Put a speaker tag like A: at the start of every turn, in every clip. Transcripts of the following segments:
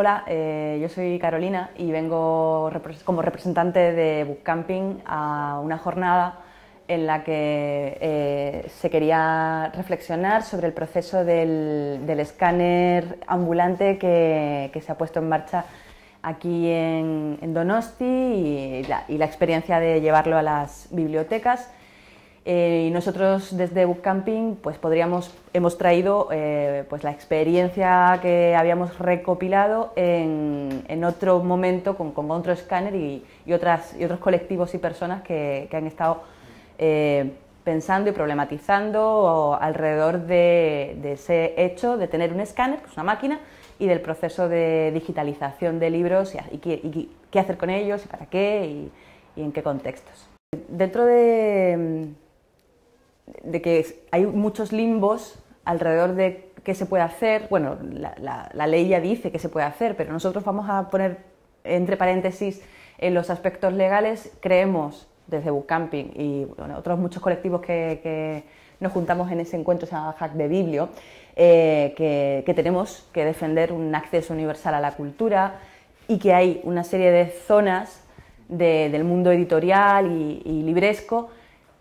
A: Hola, eh, yo soy Carolina y vengo como representante de Bookcamping a una jornada en la que eh, se quería reflexionar sobre el proceso del, escáner ambulante que, se ha puesto en marcha aquí en, Donosti y la, experiencia de llevarlo a las bibliotecas eh, y nosotros desde Bookcamping pues podríamos, hemos traído eh, pues la experiencia que habíamos recopilado en, otro momento con, con otro escáner y, otras, y otros colectivos y personas que, han estado eh, pensando y problematizando alrededor de, ese hecho de tener un escáner, que es una máquina, y del proceso de digitalización de libros y, qué, hacer con ellos para qué y, en qué contextos. Dentro de de que hay muchos limbos alrededor de qué se puede hacer. Bueno, la, ley ya dice que se puede hacer, pero nosotros vamos a poner entre paréntesis en los aspectos legales. Creemos desde Bookcamping y otros muchos colectivos que, nos juntamos en ese encuentro, se llama Hack de Biblio, eh, que, tenemos que defender un acceso universal a la cultura y que hay una serie de zonas del mundo editorial y, libresco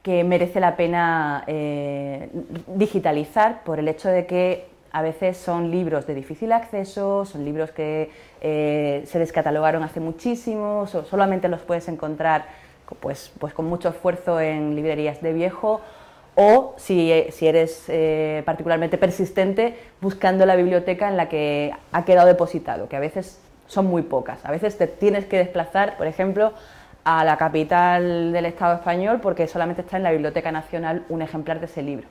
A: que merece la pena eh, digitalizar por el hecho de que a veces son libros de difícil acceso, son libros que eh, se descatalogaron hace muchísimo, solamente los puedes encontrar pues, pues con mucho esfuerzo en librerías de viejo o si, eh, eres particularmente persistente buscando la biblioteca en la que ha quedado depositado, que a veces son muy pocas. A veces te tienes que desplazar, por ejemplo, a la capital del Estado español porque solamente está en la Biblioteca Nacional un ejemplar de ese libro.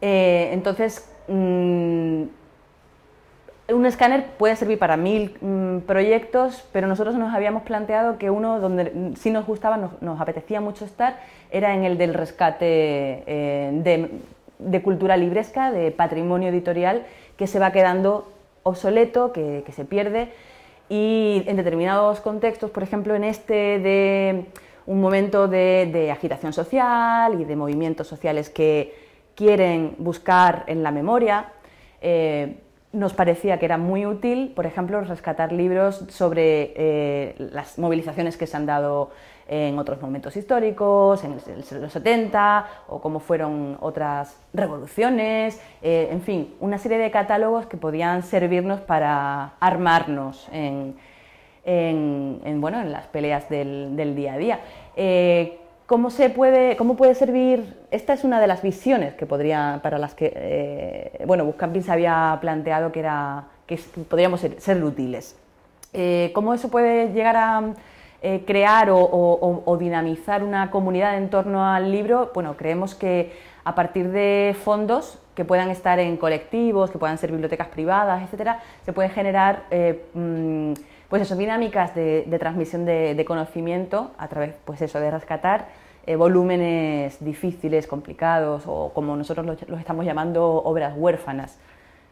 A: Eh, entonces, mm, un escáner puede servir para mil mm, proyectos, pero nosotros nos habíamos planteado que uno donde sí nos gustaba, nos, apetecía mucho estar, era en el del rescate eh, de, cultura libresca, de patrimonio editorial, que se va quedando obsoleto, que se pierde y en determinados contextos, por ejemplo, en este de un momento de, agitación social y de movimientos sociales que quieren buscar en la memoria, eh, nos parecía que era muy útil, por ejemplo, rescatar libros sobre eh, las movilizaciones que se han dado en otros momentos históricos, en, los 70, o cómo fueron otras revoluciones, eh, en fin, una serie de catálogos que podían servirnos para armarnos en, bueno, en las peleas del, día a día. Eh, ¿Cómo, se puede, ¿Cómo puede servir? Esta es una de las visiones que podría, para las que, eh, bueno, se había planteado que, era, que podríamos ser, útiles. Eh, ¿Cómo eso puede llegar a eh, crear o, dinamizar una comunidad en torno al libro? Bueno, creemos que a partir de fondos que puedan estar en colectivos, que puedan ser bibliotecas privadas, etcétera, se puede generar. Mm, pues eso, dinámicas de, transmisión de, conocimiento a través, pues eso, de rescatar eh, volúmenes difíciles, complicados o como nosotros los, estamos llamando obras huérfanas.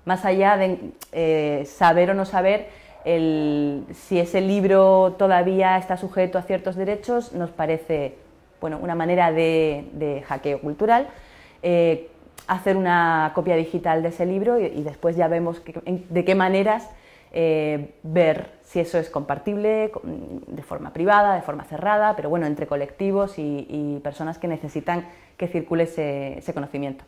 A: Más allá de eh, saber o no saber si ese libro todavía está sujeto a ciertos derechos, nos parece bueno, una manera de, hackeo cultural. Eh, hacer una copia digital de ese libro y, después ya vemos de qué maneras eh, ver si eso es compartible de forma privada, de forma cerrada, pero bueno, entre colectivos y, personas que necesitan que circule ese conocimiento.